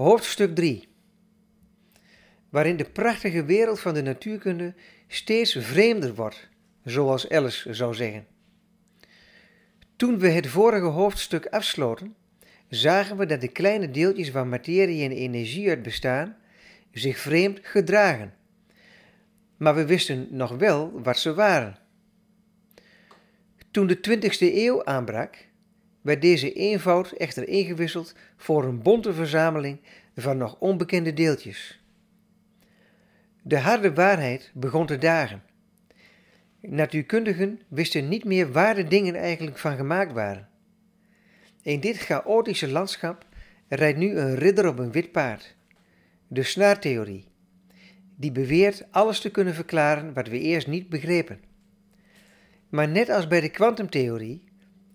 Hoofdstuk 3 Waarin de prachtige wereld van de natuurkunde steeds vreemder wordt, zoals Alice zou zeggen. Toen we het vorige hoofdstuk afsloten, zagen we dat de kleine deeltjes waar materie en energie uit bestaan zich vreemd gedragen. Maar we wisten nog wel wat ze waren. Toen de 20e eeuw aanbrak, werd deze eenvoud echter ingewisseld voor een bonte verzameling van nog onbekende deeltjes. De harde waarheid begon te dagen. Natuurkundigen wisten niet meer waar de dingen eigenlijk van gemaakt waren. In dit chaotische landschap rijdt nu een ridder op een wit paard. De snaartheorie. Die beweert alles te kunnen verklaren wat we eerst niet begrepen. Maar net als bij de kwantumtheorie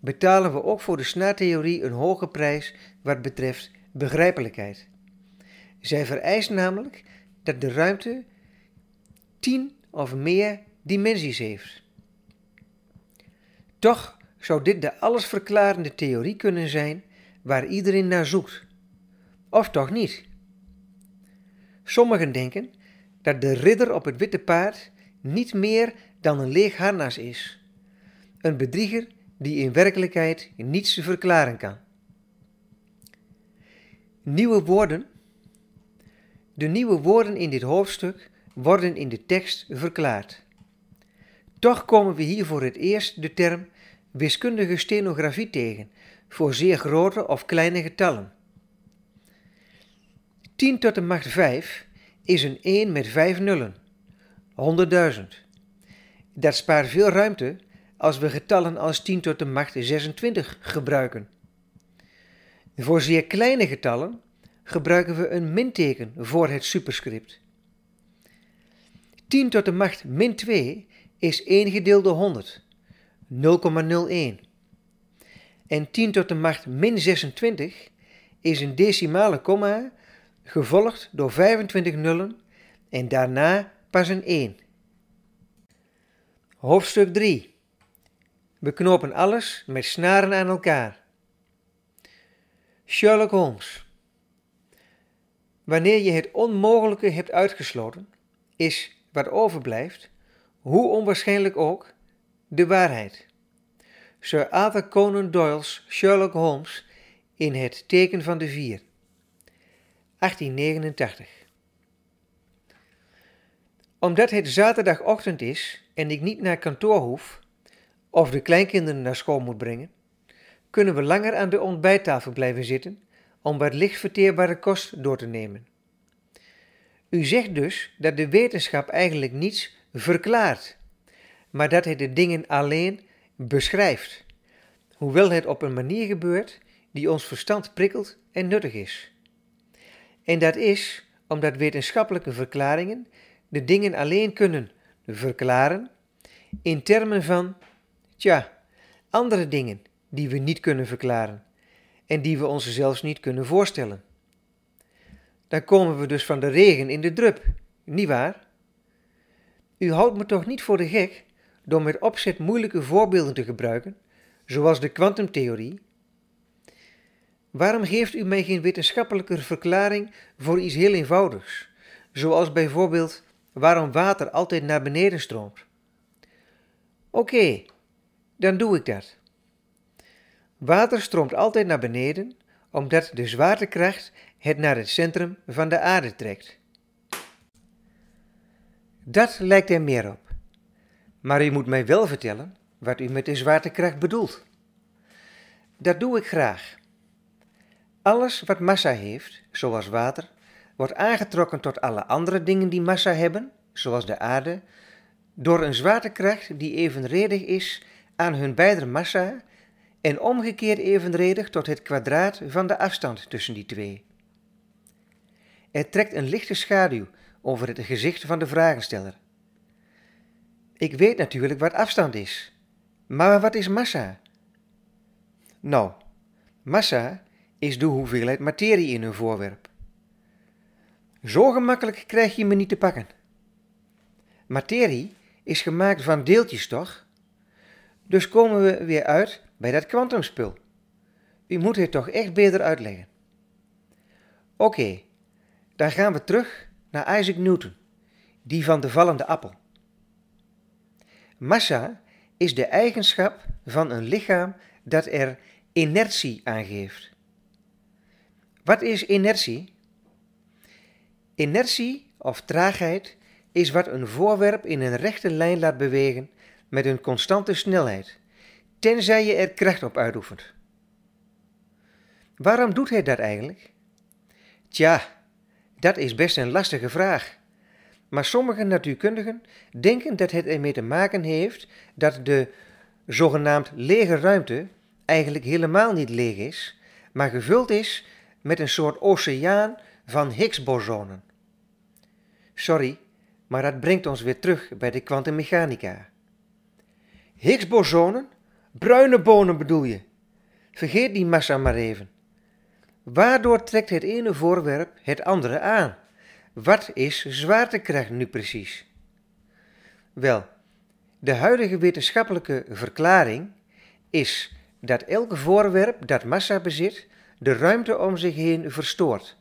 betalen we ook voor de snaartheorie een hoge prijs wat betreft begrijpelijkheid. Zij vereist namelijk dat de ruimte tien of meer dimensies heeft. Toch zou dit de allesverklarende theorie kunnen zijn waar iedereen naar zoekt. Of toch niet? Sommigen denken dat de ridder op het witte paard niet meer dan een leeg harnas is. Een bedrieger die in werkelijkheid niets te verklaren kan. Nieuwe woorden. De nieuwe woorden in dit hoofdstuk worden in de tekst verklaard. Toch komen we hier voor het eerst de term wiskundige stenografie tegen voor zeer grote of kleine getallen. 10 tot de macht 5 is een 1 met 5 nullen, 100.000. Dat spaart veel ruimte als we getallen als 10 tot de macht 26 gebruiken. Voor zeer kleine getallen gebruiken we een minteken voor het superscript. 10 tot de macht min 2 is 1 gedeeld door 100, 0,01. En 10 tot de macht min 26 is een decimale komma gevolgd door 25 nullen en daarna pas een 1. Hoofdstuk 3 we knopen alles met snaren aan elkaar. Sherlock Holmes. Wanneer je het onmogelijke hebt uitgesloten, is wat overblijft, hoe onwaarschijnlijk ook, de waarheid. Sir Arthur Conan Doyle's Sherlock Holmes in het teken van de vier. 1889. Omdat het zaterdagochtend is en ik niet naar kantoor hoef, of de kleinkinderen naar school moet brengen, kunnen we langer aan de ontbijttafel blijven zitten om wat licht verteerbare kost door te nemen. U zegt dus dat de wetenschap eigenlijk niets verklaart, maar dat het de dingen alleen beschrijft, hoewel het op een manier gebeurt die ons verstand prikkelt en nuttig is. En dat is omdat wetenschappelijke verklaringen de dingen alleen kunnen verklaren in termen van Tja, andere dingen die we niet kunnen verklaren en die we ons zelfs niet kunnen voorstellen. Dan komen we dus van de regen in de drup, niet waar? U houdt me toch niet voor de gek door met opzet moeilijke voorbeelden te gebruiken, zoals de kwantumtheorie? Waarom geeft u mij geen wetenschappelijke verklaring voor iets heel eenvoudigs, zoals bijvoorbeeld waarom water altijd naar beneden stroomt? Oké, dan doe ik dat. Water stroomt altijd naar beneden omdat de zwaartekracht het naar het centrum van de aarde trekt. Dat lijkt er meer op. Maar u moet mij wel vertellen wat u met de zwaartekracht bedoelt. Dat doe ik graag. Alles wat massa heeft, zoals water, wordt aangetrokken tot alle andere dingen die massa hebben, zoals de aarde, door een zwaartekracht die evenredig is aan hun beider massa en omgekeerd evenredig tot het kwadraat van de afstand tussen die twee. Er trekt een lichte schaduw over het gezicht van de vragensteller. Ik weet natuurlijk wat afstand is, maar wat is massa? Nou, massa is de hoeveelheid materie in een voorwerp. Zo gemakkelijk krijg je me niet te pakken. Materie is gemaakt van deeltjes, toch? Dus komen we weer uit bij dat kwantumspul. U moet het toch echt beter uitleggen. Oké, okay, dan gaan we terug naar Isaac Newton, die van de vallende appel. Massa is de eigenschap van een lichaam dat er inertie aangeeft. Wat is inertie? Inertie of traagheid is wat een voorwerp in een rechte lijn laat bewegen met een constante snelheid, tenzij je er kracht op uitoefent. Waarom doet hij dat eigenlijk? Tja, dat is best een lastige vraag. Maar sommige natuurkundigen denken dat het ermee te maken heeft dat de zogenaamd lege ruimte eigenlijk helemaal niet leeg is, maar gevuld is met een soort oceaan van Higgs-bosonen. Sorry, maar dat brengt ons weer terug bij de kwantummechanica. Higgs-bosonen? Bruine bonen bedoel je? Vergeet die massa maar even. Waardoor trekt het ene voorwerp het andere aan? Wat is zwaartekracht nu precies? Wel, de huidige wetenschappelijke verklaring is dat elk voorwerp dat massa bezit de ruimte om zich heen verstoort,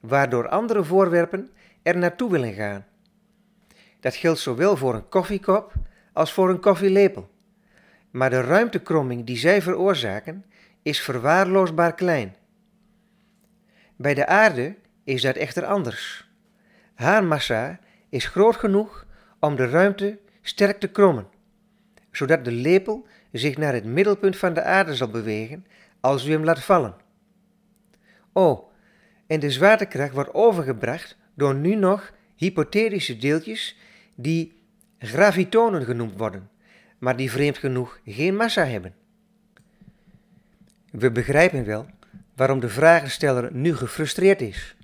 waardoor andere voorwerpen er naartoe willen gaan. Dat geldt zowel voor een koffiekop als voor een koffielepel maar de ruimtekromming die zij veroorzaken is verwaarloosbaar klein. Bij de aarde is dat echter anders. Haar massa is groot genoeg om de ruimte sterk te krommen, zodat de lepel zich naar het middelpunt van de aarde zal bewegen als u hem laat vallen. Oh, en de zwaartekracht wordt overgebracht door nu nog hypothetische deeltjes die gravitonen genoemd worden maar die vreemd genoeg geen massa hebben. We begrijpen wel waarom de vragensteller nu gefrustreerd is.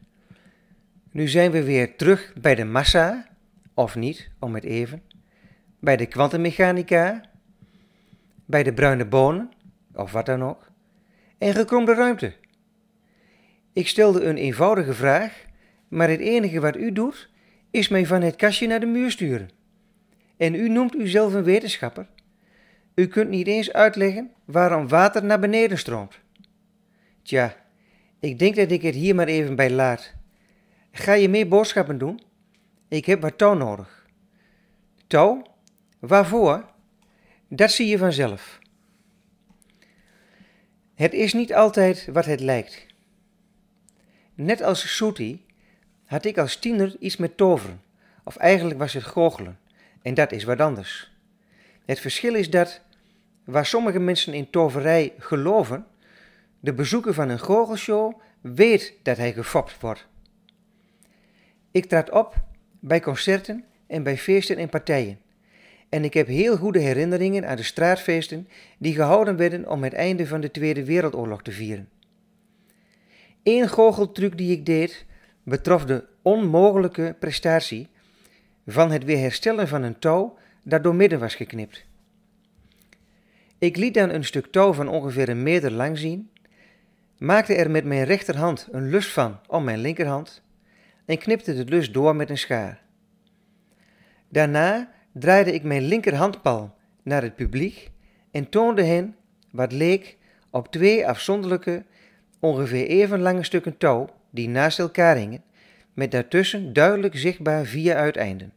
Nu zijn we weer terug bij de massa, of niet, om het even, bij de kwantummechanica, bij de bruine bonen, of wat dan ook, en gekromde ruimte. Ik stelde een eenvoudige vraag, maar het enige wat u doet, is mij van het kastje naar de muur sturen. En u noemt uzelf een wetenschapper. U kunt niet eens uitleggen waarom water naar beneden stroomt. Tja, ik denk dat ik het hier maar even bij laat. Ga je meer boodschappen doen? Ik heb wat touw nodig. Touw? Waarvoor? Dat zie je vanzelf. Het is niet altijd wat het lijkt. Net als Soetie had ik als tiener iets met toveren, of eigenlijk was het goochelen. En dat is wat anders. Het verschil is dat waar sommige mensen in toverij geloven, de bezoeker van een goochelshow weet dat hij gefopt wordt. Ik trad op bij concerten en bij feesten en partijen. En ik heb heel goede herinneringen aan de straatfeesten die gehouden werden om het einde van de Tweede Wereldoorlog te vieren. Eén goocheltruc die ik deed betrof de onmogelijke prestatie van het weer herstellen van een touw dat door midden was geknipt. Ik liet dan een stuk touw van ongeveer een meter lang zien, maakte er met mijn rechterhand een lus van om mijn linkerhand en knipte de lus door met een schaar. Daarna draaide ik mijn linkerhandpalm naar het publiek en toonde hen wat leek op twee afzonderlijke, ongeveer even lange stukken touw die naast elkaar hingen, met daartussen duidelijk zichtbaar vier uiteinden.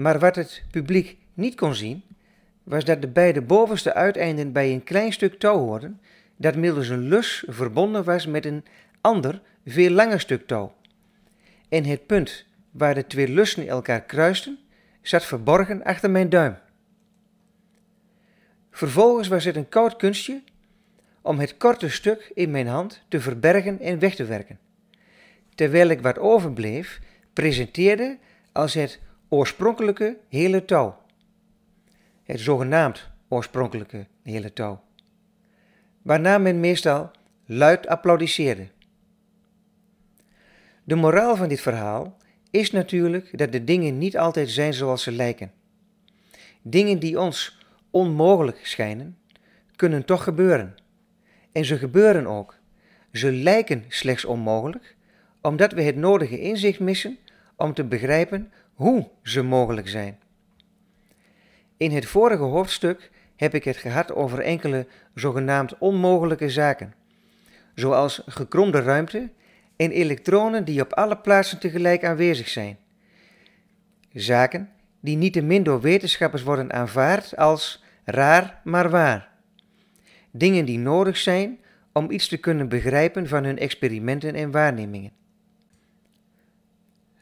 Maar wat het publiek niet kon zien, was dat de beide bovenste uiteinden bij een klein stuk touw hoorden, dat middels een lus verbonden was met een ander, veel langer stuk touw. En het punt waar de twee lussen elkaar kruisten, zat verborgen achter mijn duim. Vervolgens was het een koud kunstje om het korte stuk in mijn hand te verbergen en weg te werken. Terwijl ik wat overbleef, presenteerde als het oorspronkelijke hele touw. Het zogenaamd oorspronkelijke hele touw. Waarna men meestal luid applaudisseerde. De moraal van dit verhaal is natuurlijk dat de dingen niet altijd zijn zoals ze lijken. Dingen die ons onmogelijk schijnen, kunnen toch gebeuren. En ze gebeuren ook. Ze lijken slechts onmogelijk, omdat we het nodige inzicht missen om te begrijpen hoe ze mogelijk zijn. In het vorige hoofdstuk heb ik het gehad over enkele zogenaamd onmogelijke zaken, zoals gekromde ruimte en elektronen die op alle plaatsen tegelijk aanwezig zijn. Zaken die niettemin door wetenschappers worden aanvaard als raar maar waar. Dingen die nodig zijn om iets te kunnen begrijpen van hun experimenten en waarnemingen.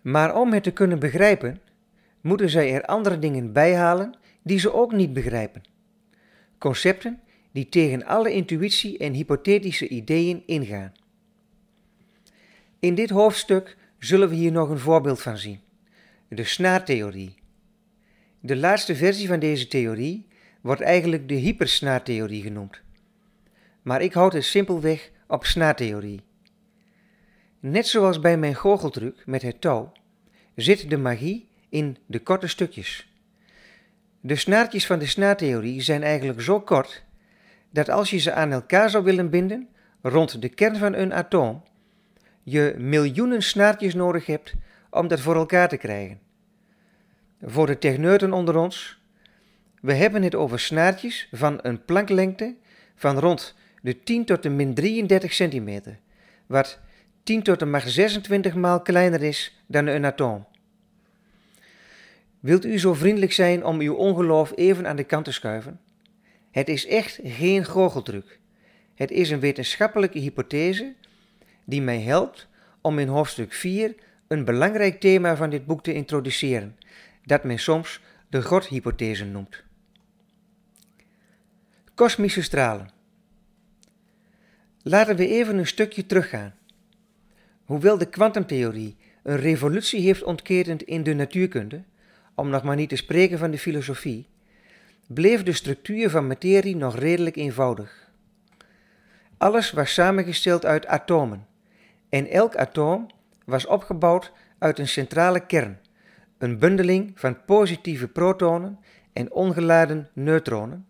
Maar om het te kunnen begrijpen, moeten zij er andere dingen bijhalen die ze ook niet begrijpen. Concepten die tegen alle intuïtie en hypothetische ideeën ingaan. In dit hoofdstuk zullen we hier nog een voorbeeld van zien: de snaartheorie. De laatste versie van deze theorie wordt eigenlijk de hypersnaartheorie genoemd. Maar ik houd het simpelweg op snaartheorie. Net zoals bij mijn goocheltruc met het touw, zit de magie in de korte stukjes. De snaartjes van de snaartheorie zijn eigenlijk zo kort dat als je ze aan elkaar zou willen binden rond de kern van een atoom, je miljoenen snaartjes nodig hebt om dat voor elkaar te krijgen. Voor de techneuten onder ons, we hebben het over snaartjes van een planklengte van rond de 10 tot de min 33 centimeter, wat 10 tot de macht 26 maal kleiner is dan een atoom. Wilt u zo vriendelijk zijn om uw ongeloof even aan de kant te schuiven? Het is echt geen goocheltruc. Het is een wetenschappelijke hypothese die mij helpt om in hoofdstuk 4 een belangrijk thema van dit boek te introduceren, dat men soms de God-hypothese noemt. Kosmische stralen. Laten we even een stukje teruggaan. Hoewel de kwantumtheorie een revolutie heeft ontketend in de natuurkunde, om nog maar niet te spreken van de filosofie, bleef de structuur van materie nog redelijk eenvoudig. Alles was samengesteld uit atomen en elk atoom was opgebouwd uit een centrale kern, een bundeling van positieve protonen en ongeladen neutronen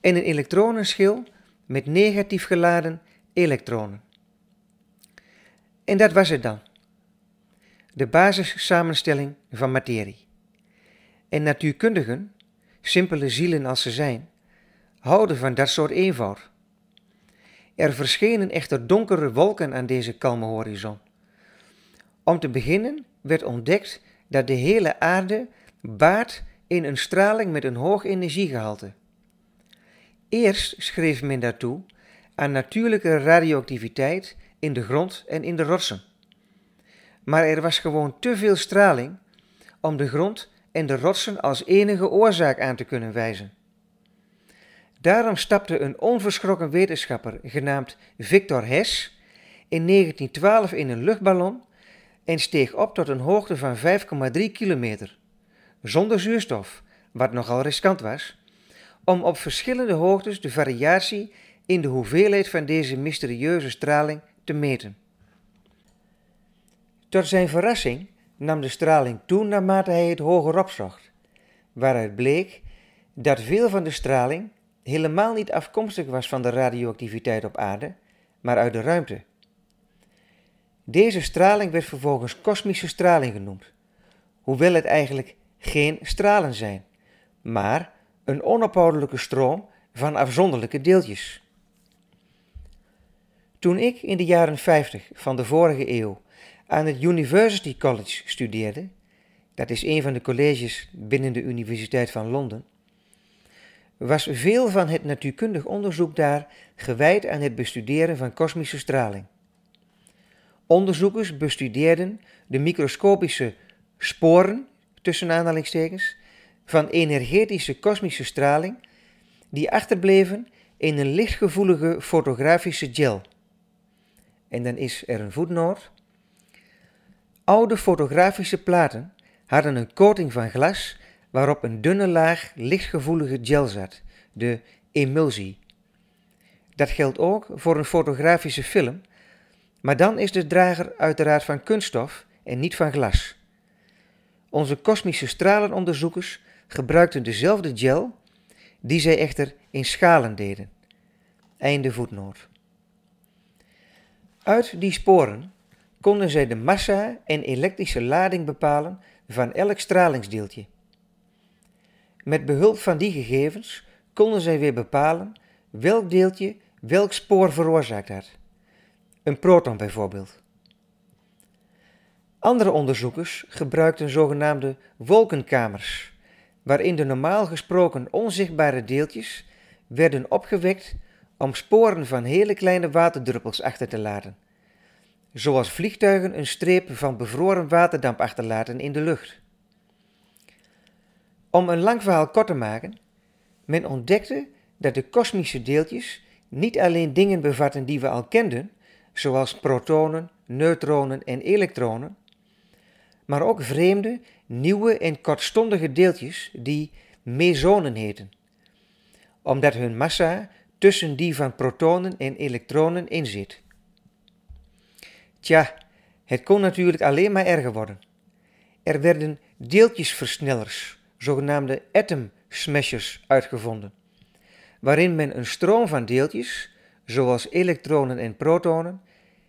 en een elektronenschil met negatief geladen elektronen. En dat was het dan. De basissamenstelling van materie. En natuurkundigen, simpele zielen als ze zijn, houden van dat soort eenvoud. Er verschenen echter donkere wolken aan deze kalme horizon. Om te beginnen werd ontdekt dat de hele aarde baart in een straling met een hoog energiegehalte. Eerst schreef men daartoe aan natuurlijke radioactiviteit in de grond en in de rotsen. Maar er was gewoon te veel straling om de grond en de rotsen als enige oorzaak aan te kunnen wijzen. Daarom stapte een onverschrokken wetenschapper genaamd Victor Hess in 1912 in een luchtballon en steeg op tot een hoogte van 5,3 kilometer, zonder zuurstof, wat nogal riskant was, om op verschillende hoogtes de variatie in de hoeveelheid van deze mysterieuze straling te meten. Tot zijn verrassing nam de straling toe naarmate hij het hoger opzocht, waaruit bleek dat veel van de straling helemaal niet afkomstig was van de radioactiviteit op aarde, maar uit de ruimte. Deze straling werd vervolgens kosmische straling genoemd, hoewel het eigenlijk geen stralen zijn, maar een onophoudelijke stroom van afzonderlijke deeltjes. Toen ik in de jaren 50 van de vorige eeuw aan het University College studeerde, dat is een van de colleges binnen de Universiteit van Londen, was veel van het natuurkundig onderzoek daar gewijd aan het bestuderen van kosmische straling. Onderzoekers bestudeerden de microscopische sporen, tussen aanhalingstekens, van energetische kosmische straling die achterbleven in een lichtgevoelige fotografische gel en dan is er een voetnoot. Oude fotografische platen hadden een coating van glas waarop een dunne laag lichtgevoelige gel zat, de emulsie. Dat geldt ook voor een fotografische film, maar dan is de drager uiteraard van kunststof en niet van glas. Onze kosmische stralenonderzoekers gebruikten dezelfde gel, die zij echter in schalen deden. Einde voetnoot. Uit die sporen konden zij de massa en elektrische lading bepalen van elk stralingsdeeltje. Met behulp van die gegevens konden zij weer bepalen welk deeltje welk spoor veroorzaakt had. Een proton bijvoorbeeld. Andere onderzoekers gebruikten zogenaamde wolkenkamers, waarin de normaal gesproken onzichtbare deeltjes werden opgewekt om sporen van hele kleine waterdruppels achter te laten, zoals vliegtuigen een streep van bevroren waterdamp achterlaten in de lucht. Om een lang verhaal kort te maken, men ontdekte dat de kosmische deeltjes niet alleen dingen bevatten die we al kenden, zoals protonen, neutronen en elektronen, maar ook vreemde, nieuwe en kortstondige deeltjes die mesonen heten, omdat hun massa tussen die van protonen en elektronen in zit. Tja, het kon natuurlijk alleen maar erger worden. Er werden deeltjesversnellers, zogenaamde atom smashers, uitgevonden, waarin men een stroom van deeltjes, zoals elektronen en protonen,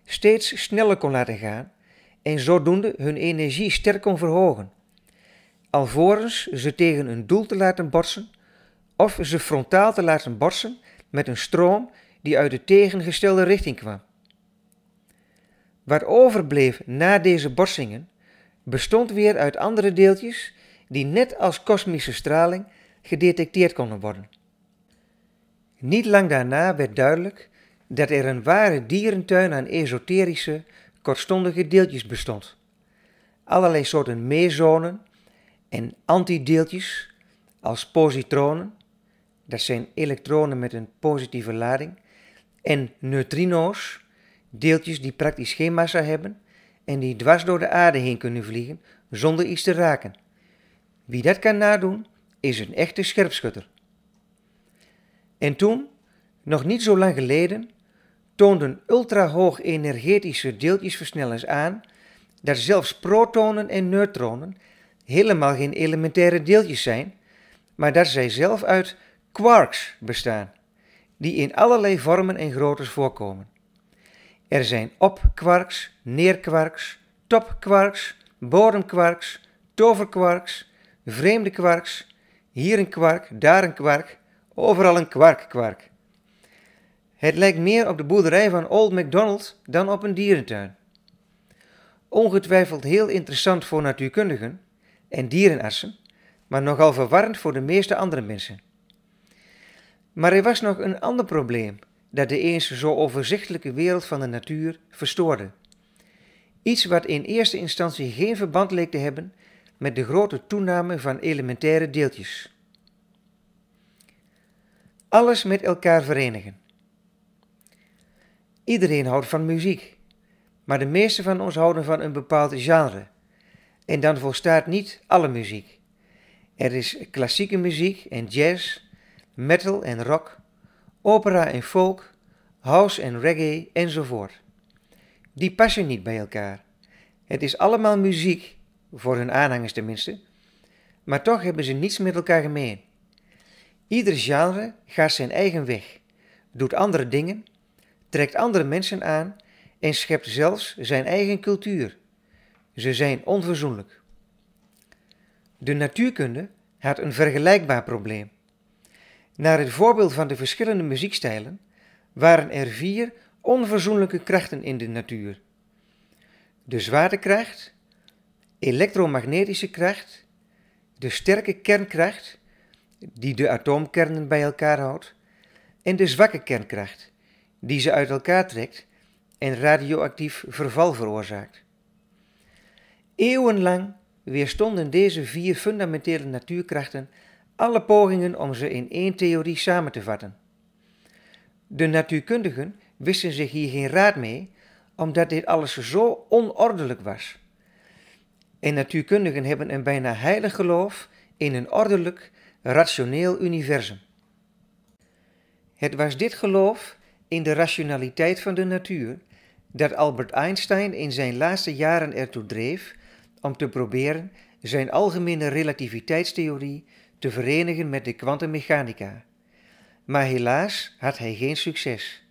steeds sneller kon laten gaan en zodoende hun energie sterk kon verhogen, alvorens ze tegen een doel te laten botsen of ze frontaal te laten botsen met een stroom die uit de tegengestelde richting kwam. Wat overbleef na deze botsingen bestond weer uit andere deeltjes die net als kosmische straling gedetecteerd konden worden. Niet lang daarna werd duidelijk dat er een ware dierentuin aan esoterische, kortstondige deeltjes bestond. Allerlei soorten meezonen en antideeltjes als positronen dat zijn elektronen met een positieve lading, en neutrino's, deeltjes die praktisch geen massa hebben en die dwars door de aarde heen kunnen vliegen zonder iets te raken. Wie dat kan nadoen, is een echte scherpschutter. En toen, nog niet zo lang geleden, toonden ultrahoog energetische deeltjesversnellers aan dat zelfs protonen en neutronen helemaal geen elementaire deeltjes zijn, maar dat zij zelf uit quarks bestaan, die in allerlei vormen en groottes voorkomen. Er zijn opquarks, neerquarks, topquarks, bodemquarks, toverquarks, vreemde quarks, hier een kwark, daar een kwark, overal een kwark. Het lijkt meer op de boerderij van Old MacDonald dan op een dierentuin. Ongetwijfeld heel interessant voor natuurkundigen en dierenartsen, maar nogal verwarrend voor de meeste andere mensen. Maar er was nog een ander probleem dat de eens zo overzichtelijke wereld van de natuur verstoorde. Iets wat in eerste instantie geen verband leek te hebben met de grote toename van elementaire deeltjes. Alles met elkaar verenigen. Iedereen houdt van muziek, maar de meeste van ons houden van een bepaald genre. En dan volstaat niet alle muziek. Er is klassieke muziek en jazz metal en rock, opera en folk, house en reggae enzovoort. Die passen niet bij elkaar. Het is allemaal muziek, voor hun aanhangers tenminste, maar toch hebben ze niets met elkaar gemeen. Ieder genre gaat zijn eigen weg, doet andere dingen, trekt andere mensen aan en schept zelfs zijn eigen cultuur. Ze zijn onverzoenlijk. De natuurkunde had een vergelijkbaar probleem. Naar het voorbeeld van de verschillende muziekstijlen waren er vier onverzoenlijke krachten in de natuur. De zwaartekracht, elektromagnetische kracht, de sterke kernkracht, die de atoomkernen bij elkaar houdt, en de zwakke kernkracht, die ze uit elkaar trekt en radioactief verval veroorzaakt. Eeuwenlang weerstonden deze vier fundamentele natuurkrachten alle pogingen om ze in één theorie samen te vatten. De natuurkundigen wisten zich hier geen raad mee, omdat dit alles zo onordelijk was. En natuurkundigen hebben een bijna heilig geloof in een ordelijk, rationeel universum. Het was dit geloof in de rationaliteit van de natuur dat Albert Einstein in zijn laatste jaren ertoe dreef om te proberen zijn algemene relativiteitstheorie te verenigen met de kwantummechanica. Maar helaas had hij geen succes.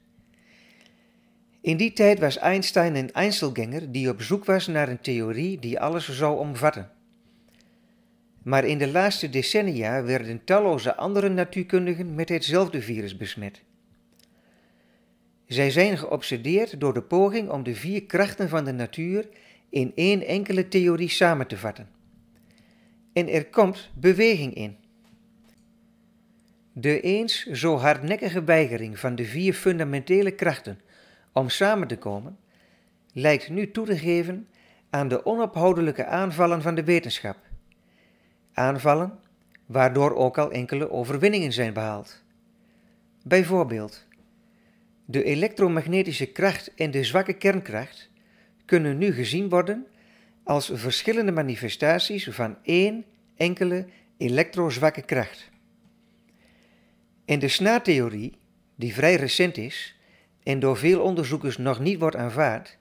In die tijd was Einstein een Einzelganger die op zoek was naar een theorie die alles zou omvatten. Maar in de laatste decennia werden talloze andere natuurkundigen met hetzelfde virus besmet. Zij zijn geobsedeerd door de poging om de vier krachten van de natuur in één enkele theorie samen te vatten en er komt beweging in. De eens zo hardnekkige weigering van de vier fundamentele krachten om samen te komen, lijkt nu toe te geven aan de onophoudelijke aanvallen van de wetenschap. Aanvallen waardoor ook al enkele overwinningen zijn behaald. Bijvoorbeeld, de elektromagnetische kracht en de zwakke kernkracht kunnen nu gezien worden als verschillende manifestaties van één enkele elektrozwakke kracht. In de snaartheorie, die vrij recent is en door veel onderzoekers nog niet wordt aanvaard,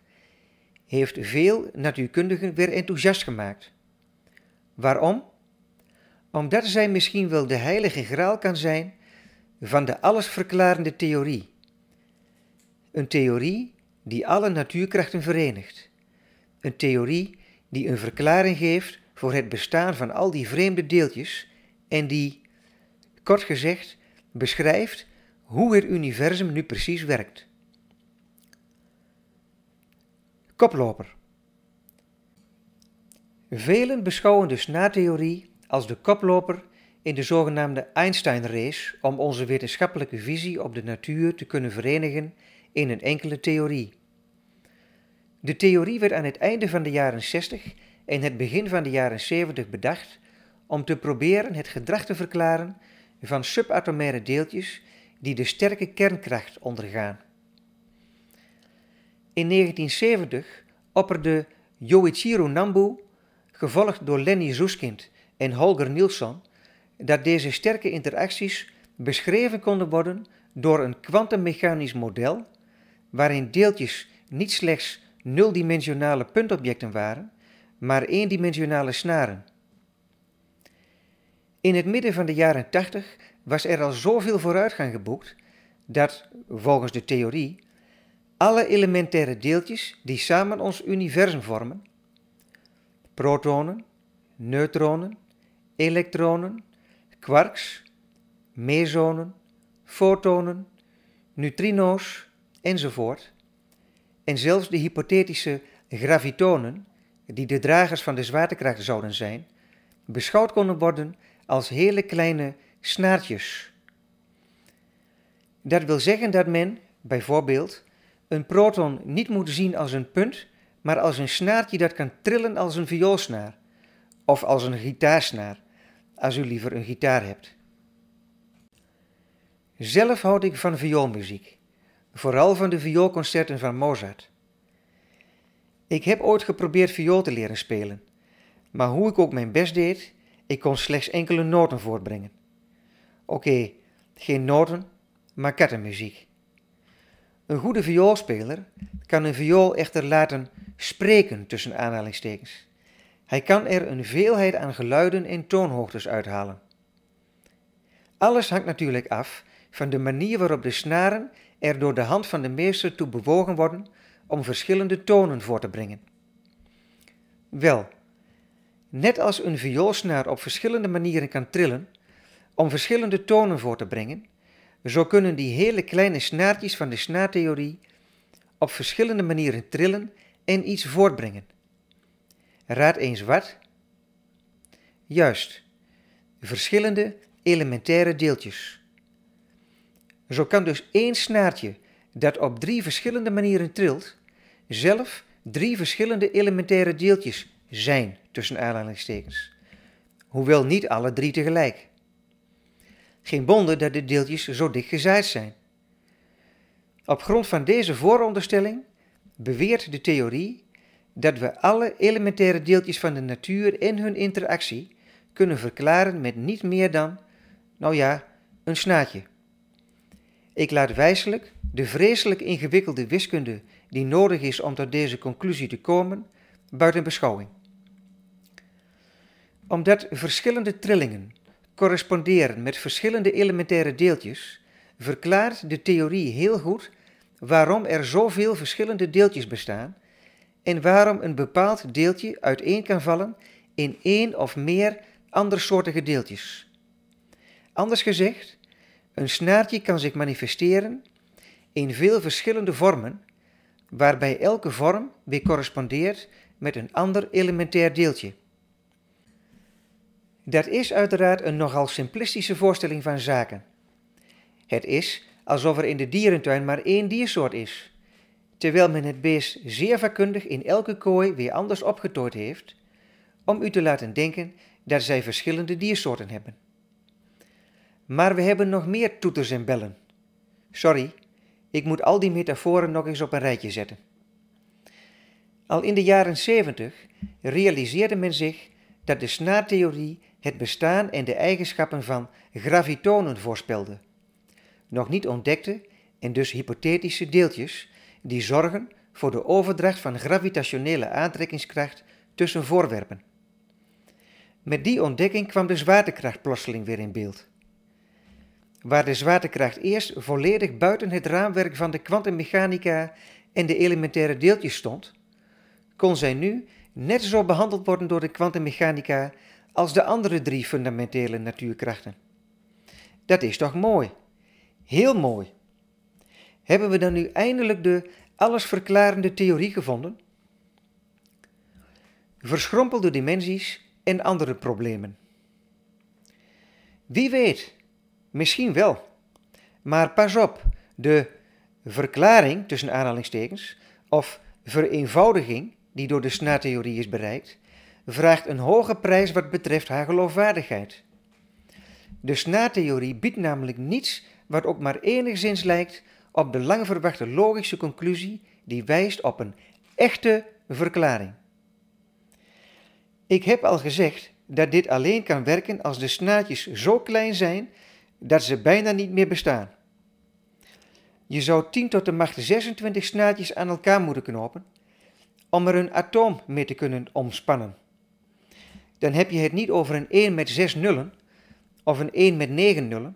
heeft veel natuurkundigen weer enthousiast gemaakt. Waarom? Omdat zij misschien wel de heilige graal kan zijn van de allesverklarende theorie. Een theorie die alle natuurkrachten verenigt. Een theorie die een verklaring geeft voor het bestaan van al die vreemde deeltjes en die, kort gezegd, beschrijft hoe het universum nu precies werkt. Koploper. Velen beschouwen de snatheorie als de koploper in de zogenaamde Einstein-race om onze wetenschappelijke visie op de natuur te kunnen verenigen in een enkele theorie. De theorie werd aan het einde van de jaren 60 en het begin van de jaren 70 bedacht om te proberen het gedrag te verklaren van subatomaire deeltjes die de sterke kernkracht ondergaan. In 1970 opperde Yoichiro Nambu, gevolgd door Lenny Zuskind en Holger Nielsen, dat deze sterke interacties beschreven konden worden door een kwantummechanisch model, waarin deeltjes niet slechts nuldimensionale puntobjecten waren, maar eendimensionale snaren. In het midden van de jaren 80 was er al zoveel vooruitgang geboekt dat, volgens de theorie, alle elementaire deeltjes die samen ons universum vormen, protonen, neutronen, elektronen, quarks, mesonen, fotonen, neutrino's enzovoort, en zelfs de hypothetische gravitonen, die de dragers van de zwaartekracht zouden zijn, beschouwd konden worden als hele kleine snaartjes. Dat wil zeggen dat men, bijvoorbeeld, een proton niet moet zien als een punt, maar als een snaartje dat kan trillen als een vioolsnaar. Of als een gitaarsnaar, als u liever een gitaar hebt. Zelf houd ik van vioolmuziek vooral van de vioolconcerten van Mozart. Ik heb ooit geprobeerd viool te leren spelen, maar hoe ik ook mijn best deed, ik kon slechts enkele noten voortbrengen. Oké, geen noten, maar kattenmuziek. Een goede vioolspeler kan een viool echter laten spreken tussen aanhalingstekens. Hij kan er een veelheid aan geluiden en toonhoogtes uithalen. Alles hangt natuurlijk af van de manier waarop de snaren er door de hand van de meester toe bewogen worden om verschillende tonen voor te brengen. Wel, net als een vioolsnaar op verschillende manieren kan trillen om verschillende tonen voor te brengen, zo kunnen die hele kleine snaartjes van de snaartheorie op verschillende manieren trillen en iets voortbrengen. Raad eens wat? Juist, verschillende elementaire deeltjes. Zo kan dus één snaartje dat op drie verschillende manieren trilt, zelf drie verschillende elementaire deeltjes zijn tussen aanhalingstekens. Hoewel niet alle drie tegelijk. Geen wonder dat de deeltjes zo dicht gezaaid zijn. Op grond van deze vooronderstelling beweert de theorie dat we alle elementaire deeltjes van de natuur en hun interactie kunnen verklaren met niet meer dan, nou ja, een snaartje. Ik laat wijselijk de vreselijk ingewikkelde wiskunde die nodig is om tot deze conclusie te komen, buiten beschouwing. Omdat verschillende trillingen corresponderen met verschillende elementaire deeltjes, verklaart de theorie heel goed waarom er zoveel verschillende deeltjes bestaan en waarom een bepaald deeltje uiteen kan vallen in één of meer andersoortige deeltjes. Anders gezegd, een snaartje kan zich manifesteren in veel verschillende vormen, waarbij elke vorm weer correspondeert met een ander elementair deeltje. Dat is uiteraard een nogal simplistische voorstelling van zaken. Het is alsof er in de dierentuin maar één diersoort is, terwijl men het beest zeer vakkundig in elke kooi weer anders opgetooid heeft, om u te laten denken dat zij verschillende diersoorten hebben. Maar we hebben nog meer toeters en bellen. Sorry, ik moet al die metaforen nog eens op een rijtje zetten. Al in de jaren 70 realiseerde men zich dat de snaartheorie het bestaan en de eigenschappen van gravitonen voorspelde. Nog niet ontdekte en dus hypothetische deeltjes die zorgen voor de overdracht van gravitationele aantrekkingskracht tussen voorwerpen. Met die ontdekking kwam de zwaartekracht plotseling weer in beeld waar de zwaartekracht eerst volledig buiten het raamwerk van de kwantummechanica en de elementaire deeltjes stond, kon zij nu net zo behandeld worden door de kwantummechanica als de andere drie fundamentele natuurkrachten. Dat is toch mooi? Heel mooi. Hebben we dan nu eindelijk de allesverklarende theorie gevonden? Verschrompelde dimensies en andere problemen. Wie weet Misschien wel. Maar pas op, de verklaring tussen aanhalingstekens of vereenvoudiging die door de snaatheorie is bereikt, vraagt een hoge prijs wat betreft haar geloofwaardigheid. De snaatheorie biedt namelijk niets wat ook maar enigszins lijkt op de lang verwachte logische conclusie die wijst op een echte verklaring. Ik heb al gezegd dat dit alleen kan werken als de snaartjes zo klein zijn dat ze bijna niet meer bestaan. Je zou 10 tot de macht 26 snaadjes aan elkaar moeten knopen om er een atoom mee te kunnen omspannen. Dan heb je het niet over een 1 met 6 nullen of een 1 met 9 nullen,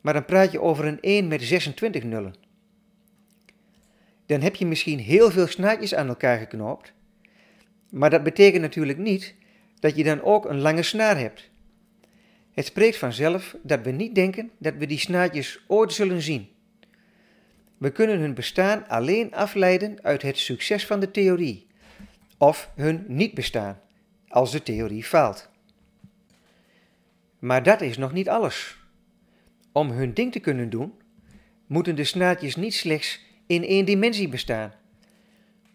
maar dan praat je over een 1 met 26 nullen. Dan heb je misschien heel veel snaadjes aan elkaar geknoopt, maar dat betekent natuurlijk niet dat je dan ook een lange snaar hebt. Het spreekt vanzelf dat we niet denken dat we die snaadjes ooit zullen zien. We kunnen hun bestaan alleen afleiden uit het succes van de theorie, of hun niet bestaan, als de theorie faalt. Maar dat is nog niet alles. Om hun ding te kunnen doen, moeten de snaadjes niet slechts in één dimensie bestaan.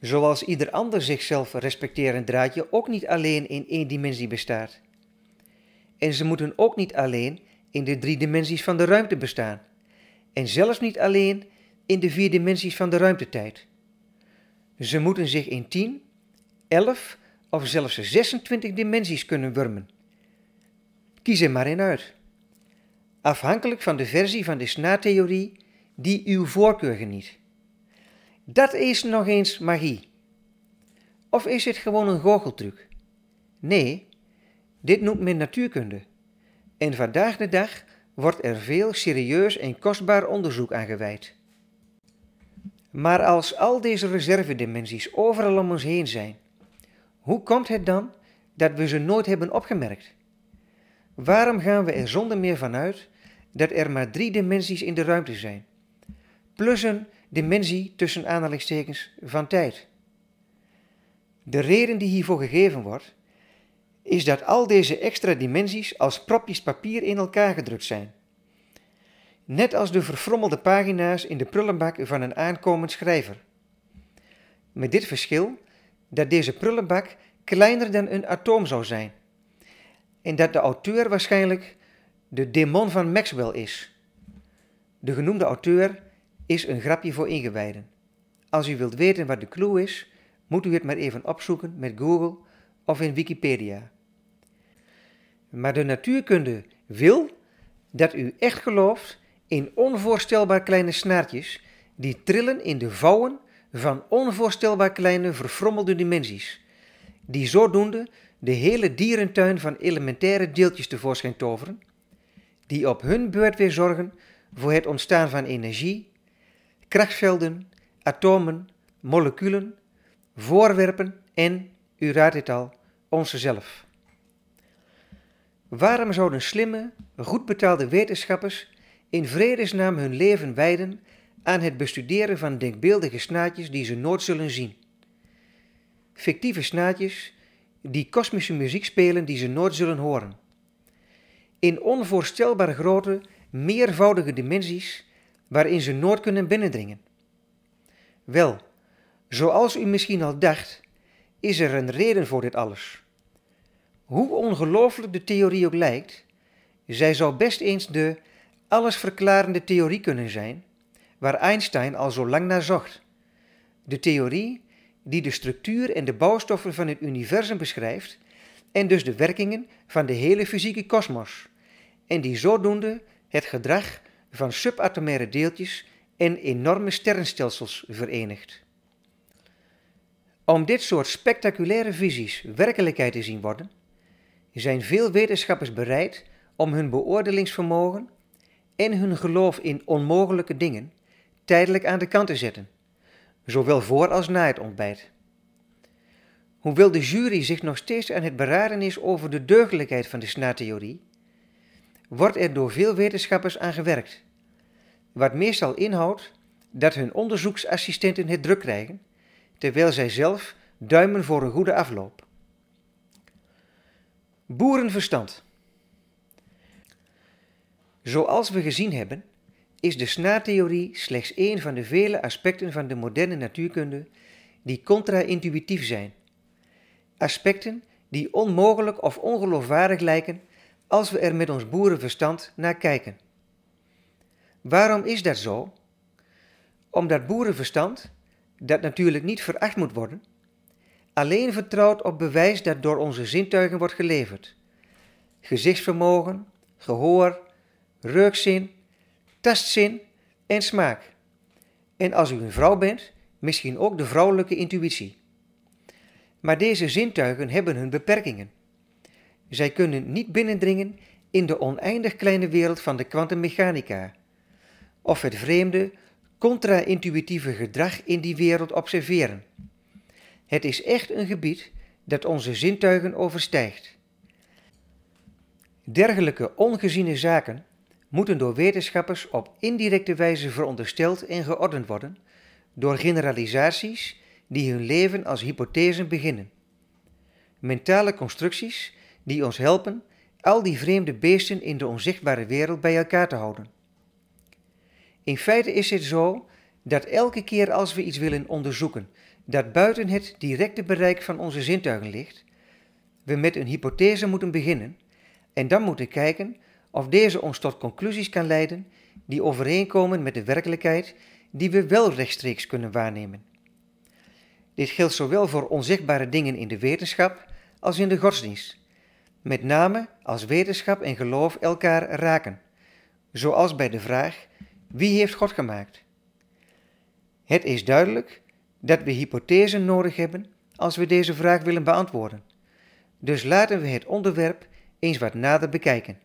Zoals ieder ander zichzelf respecterend draadje ook niet alleen in één dimensie bestaat. En ze moeten ook niet alleen in de drie dimensies van de ruimte bestaan. En zelfs niet alleen in de vier dimensies van de ruimtetijd. Ze moeten zich in 10, 11 of zelfs 26 dimensies kunnen wurmen. Kies er maar in uit. Afhankelijk van de versie van de snaartheorie die uw voorkeur geniet. Dat is nog eens magie. Of is het gewoon een goocheltruc? Nee, dit noemt men natuurkunde. En vandaag de dag wordt er veel serieus en kostbaar onderzoek aan gewijd. Maar als al deze reservedimensies overal om ons heen zijn, hoe komt het dan dat we ze nooit hebben opgemerkt? Waarom gaan we er zonder meer vanuit dat er maar drie dimensies in de ruimte zijn, plus een dimensie tussen aanhalingstekens van tijd? De reden die hiervoor gegeven wordt, is dat al deze extra dimensies als propjes papier in elkaar gedrukt zijn. Net als de verfrommelde pagina's in de prullenbak van een aankomend schrijver. Met dit verschil dat deze prullenbak kleiner dan een atoom zou zijn. En dat de auteur waarschijnlijk de demon van Maxwell is. De genoemde auteur is een grapje voor ingewijden. Als u wilt weten wat de clue is, moet u het maar even opzoeken met Google of in Wikipedia. Maar de natuurkunde wil dat u echt gelooft in onvoorstelbaar kleine snaartjes die trillen in de vouwen van onvoorstelbaar kleine verfrommelde dimensies, die zodoende de hele dierentuin van elementaire deeltjes tevoorschijn toveren, die op hun beurt weer zorgen voor het ontstaan van energie, krachtvelden, atomen, moleculen, voorwerpen en, u raadt het al, onze zelf. Waarom zouden slimme, goed betaalde wetenschappers in vredesnaam hun leven wijden aan het bestuderen van denkbeeldige snaadjes die ze nooit zullen zien? Fictieve snaadjes die kosmische muziek spelen die ze nooit zullen horen. In onvoorstelbaar grote, meervoudige dimensies waarin ze nooit kunnen binnendringen. Wel, zoals u misschien al dacht, is er een reden voor dit alles. Hoe ongelooflijk de theorie ook lijkt, zij zou best eens de allesverklarende theorie kunnen zijn, waar Einstein al zo lang naar zocht. De theorie die de structuur en de bouwstoffen van het universum beschrijft en dus de werkingen van de hele fysieke kosmos, en die zodoende het gedrag van subatomaire deeltjes en enorme sterrenstelsels verenigt. Om dit soort spectaculaire visies werkelijkheid te zien worden, zijn veel wetenschappers bereid om hun beoordelingsvermogen en hun geloof in onmogelijke dingen tijdelijk aan de kant te zetten, zowel voor als na het ontbijt. Hoewel de jury zich nog steeds aan het beraden is over de deugdelijkheid van de snaartheorie, wordt er door veel wetenschappers aan gewerkt, wat meestal inhoudt dat hun onderzoeksassistenten het druk krijgen, terwijl zij zelf duimen voor een goede afloop. Boerenverstand. Zoals we gezien hebben, is de snaartheorie slechts één van de vele aspecten van de moderne natuurkunde die contra-intuïtief zijn. Aspecten die onmogelijk of ongeloofwaardig lijken als we er met ons boerenverstand naar kijken. Waarom is dat zo? Omdat boerenverstand, dat natuurlijk niet veracht moet worden, alleen vertrouwt op bewijs dat door onze zintuigen wordt geleverd. Gezichtsvermogen, gehoor, reukzin, tastzin en smaak. En als u een vrouw bent, misschien ook de vrouwelijke intuïtie. Maar deze zintuigen hebben hun beperkingen. Zij kunnen niet binnendringen in de oneindig kleine wereld van de kwantummechanica. Of het vreemde, contra-intuïtieve gedrag in die wereld observeren. Het is echt een gebied dat onze zintuigen overstijgt. Dergelijke ongeziene zaken moeten door wetenschappers op indirecte wijze verondersteld en geordend worden door generalisaties die hun leven als hypothesen beginnen. Mentale constructies die ons helpen al die vreemde beesten in de onzichtbare wereld bij elkaar te houden. In feite is het zo dat elke keer als we iets willen onderzoeken dat buiten het directe bereik van onze zintuigen ligt, we met een hypothese moeten beginnen en dan moeten kijken of deze ons tot conclusies kan leiden die overeenkomen met de werkelijkheid die we wel rechtstreeks kunnen waarnemen. Dit geldt zowel voor onzichtbare dingen in de wetenschap als in de godsdienst, met name als wetenschap en geloof elkaar raken, zoals bij de vraag wie heeft God gemaakt. Het is duidelijk dat we hypothesen nodig hebben als we deze vraag willen beantwoorden. Dus laten we het onderwerp eens wat nader bekijken.